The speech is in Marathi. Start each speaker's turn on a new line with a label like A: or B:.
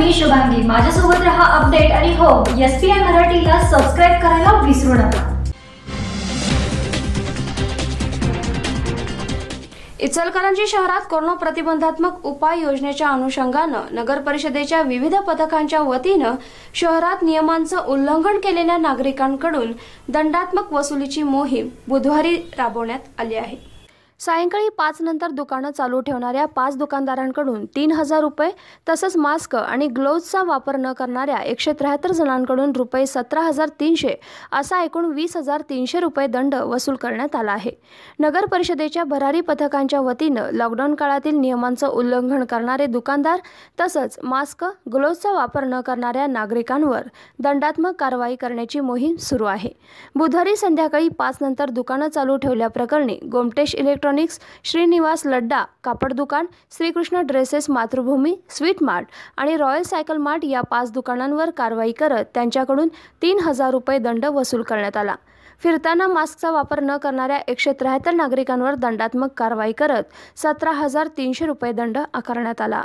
A: मी शुभांगी माझ्यासोबत रहा अपडेट आणि हो एस पी आय मराठीला सबस्क्राईब करायला विसरू नका इचलकरंजी शहरात कोरोना प्रतिबंधात्मक उपाय योजनेच्या अनुषंगानं नगर परिषदेच्या विविध पथकांच्या वतीनं शहरात नियमांचं उल्लंघन केलेल्या नागरिकांकडून दंडात्मक वसुलीची मोहीम बुधवारी राबवण्यात आली आहे सायंकाळी पाच नंतर दुकानं चालू ठेवणाऱ्या पाच दुकानदारांकडून तीन हजार रुपये तसंच मास्क आणि ग्लोव्हजचा वापर न करणाऱ्या एकशे त्र्याहत्तर जणांकडून रुपये सतरा हजार तीनशे असा एकूण वीस हजार तीनशे रुपये दंड वसूल करण्यात आला आहे नगर परिषदेच्या भरारी पथकांच्या वतीनं लॉकडाऊन काळातील नियमांचं उल्लंघन करणारे दुकानदार तसंच मास्क ग्लोव्हजचा वापर न करणाऱ्या नागरिकांवर दंडात्मक कारवाई करण्याची मोहीम सुरू आहे बुधवारी संध्याकाळी पाच नंतर दुकानं चालू ठेवल्याप्रकरणी गोमटेश इलेक्ट्रॉनिक इलेक्ट्रॉनिक्स श्रीनिवास लड्डा कापड दुकान Shrikrishna dresses Matrubhumi sweet mart आणि रॉयल सायकल मार्ट या पाच दुकानांवर कारवाई करत त्यांच्याकडून तीन हजार रुपये दंड वसूल करण्यात आला फिरताना मास्कचा वापर न करणाऱ्या एकशे त्र्याहत्तर नागरिकांवर दंडात्मक कारवाई करत सतरा हजार तीनशे रुपये दंड आकारण्यात आला